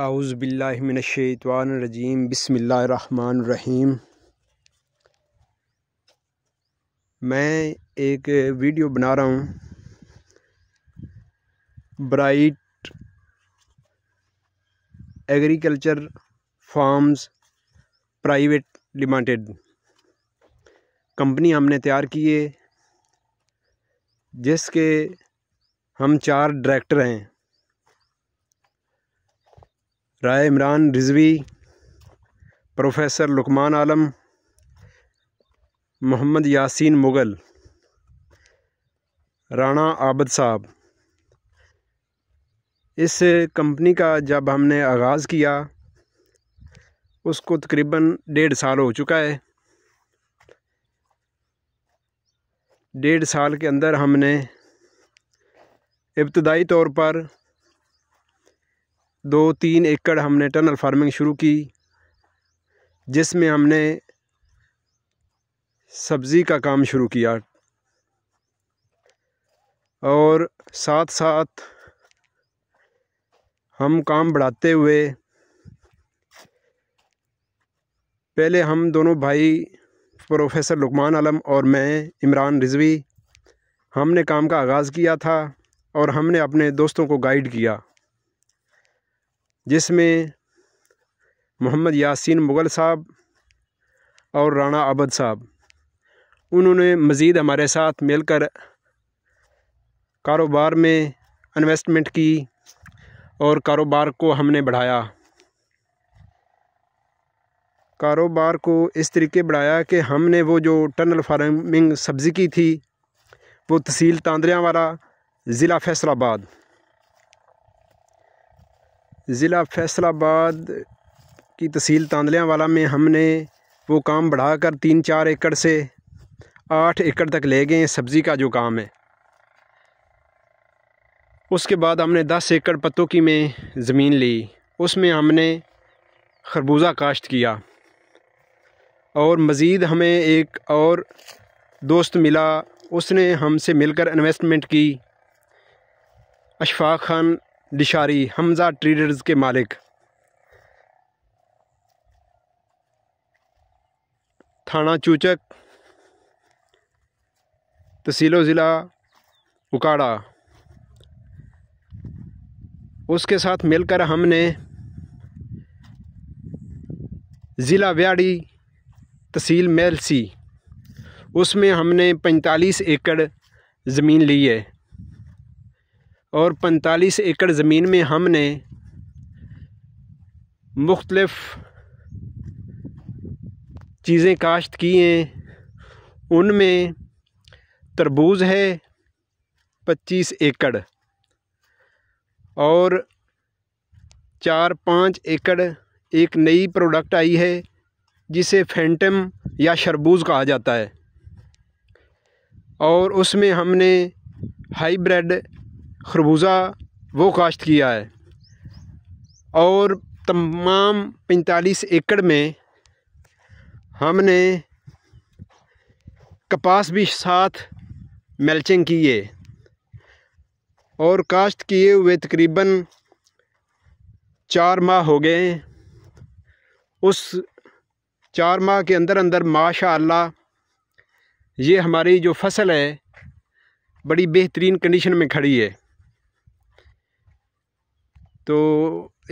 اعوذ باللہ من الشیطان الرجیم بسم اللہ الرحمن الرحیم میں ایک ویڈیو بنا رہا ہوں Bright Agriculture Farms Private Limited company ہم نے تیار کی ہے جس کے ہم چار ڈائریکٹر ہیں رائے عمران رضوی پروفیسر لکمان عالم محمد یاسین مغل رانا عابد صاحب اس کمپنی کا جب ہم نے آغاز کیا اس کو تقریباً ڈیڑھ سال ہو چکا ہے ڈیڑھ سال کے اندر ہم نے ابتدائی طور پر دو تین ایکڑ ہم نے ٹنل فارمنگ شروع کی جس میں ہم نے سبزی کا کام شروع کیا اور ساتھ ساتھ ہم کام بڑھاتے ہوئے پہلے ہم دونوں بھائی پروفیسر لکمان علم اور میں عمران رضوی ہم نے کام کا آغاز کیا تھا اور ہم نے اپنے دوستوں کو گائیڈ کیا جس میں محمد یاسین مغل صاحب اور رانا عبد صاحب انہوں نے مزید ہمارے ساتھ مل کر کاروبار میں انویسٹمنٹ کی اور کاروبار کو ہم نے بڑھایا کاروبار کو اس طریقے بڑھایا کہ ہم نے وہ جو ٹنل فارمنگ سبزی کی تھی وہ تحصیل تاندریاں والا ضلع فیصل آباد ضلع فیصل آباد کی تحصیل تاندلیاں والا میں ہم نے وہ کام بڑھا کر تین چار ایکڑ سے آٹھ ایکڑ تک لے گئے سبزی کا جو کام ہے اس کے بعد ہم نے دس ایکڑ پتوں کی میں زمین لی اس میں ہم نے خربوزہ کاشت کیا اور مزید ہمیں ایک اور دوست ملا اس نے ہم سے مل کر انویسٹمنٹ کی اشفاق خان ڈشاری حمزہ ٹریڈرز کے مالک تھانا چوچک تحصیل و ضلع اکاڑا اس کے ساتھ مل کر ہم نے ضلع ویاڑی تحصیل میل سی اس میں ہم نے پینتالیس ایکڑ زمین لی ہے اور پینتالیس ایکڑ زمین میں ہم نے مختلف چیزیں کاشت کی ہیں ان میں تربوز ہے پچیس ایکڑ اور چار پانچ ایکڑ ایک نئی پروڈکٹ آئی ہے جسے فینٹم یا شربوز کہا جاتا ہے اور اس میں ہم نے ہائی بریڈ خربوزہ وہ کاشت کیا ہے اور تمام پینتالیس ایکڑ میں ہم نے کپاس بھی ساتھ میلچنگ کی ہے اور کاشت کیے ہوئے تقریباً چار ماہ ہو گئے ہیں اس چار ماہ کے اندر اندر ماشاء اللہ یہ ہماری جو فصل ہے بڑی بہترین کنڈیشن میں کھڑی ہے تو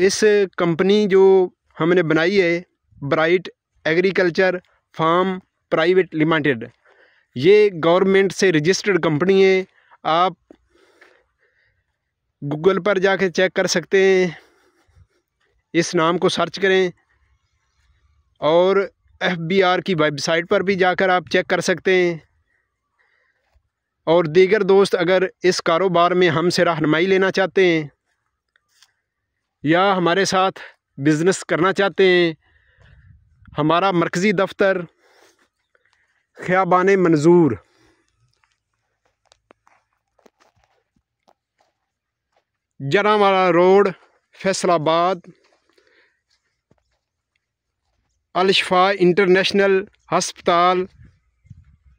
اس کمپنی جو ہم نے بنائی ہے Bright Agriculture Farm Private Limited یہ گورنمنٹ سے رجسٹرڈ کمپنی ہے آپ گوگل پر جا کے چیک کر سکتے ہیں اس نام کو سرچ کریں اور ایف بی آر کی ویب سائٹ پر بھی جا کر آپ چیک کر سکتے ہیں اور دیگر دوست اگر اس کاروبار میں ہم سے رہنمائی لینا چاہتے ہیں یا ہمارے ساتھ بزنس کرنا چاہتے ہیں ہمارا مرکزی دفتر خیابان منظور جرامالا روڈ فیصل آباد الشفا انٹرنیشنل ہسپتال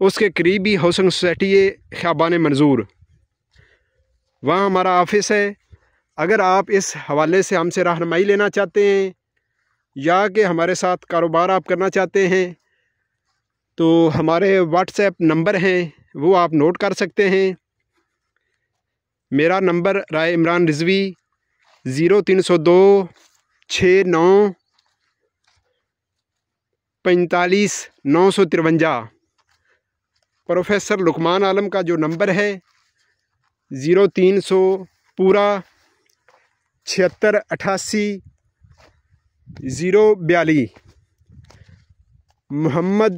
اس کے قریبی ہاؤسنگ سوسائٹی ہے خیابان منظور وہاں ہمارا آفس ہے اگر آپ اس حوالے سے ہم سے رہنمائی لینا چاہتے ہیں یا کہ ہمارے ساتھ کاروبار آپ کرنا چاہتے ہیں تو ہمارے واٹس ایپ نمبر ہیں وہ آپ نوٹ کر سکتے ہیں میرا نمبر رائے عمران رضوی زیرو تین سو دو چھ نو پینتالیس نو سو ترونجا پروفیسر لکمان عالم کا جو نمبر ہے زیرو تین سو پورا چھہتر اٹھاسی زیرو بیالی محمد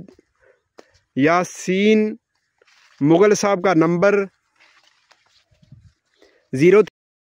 یاسین مغل صاحب کا نمبر زیرو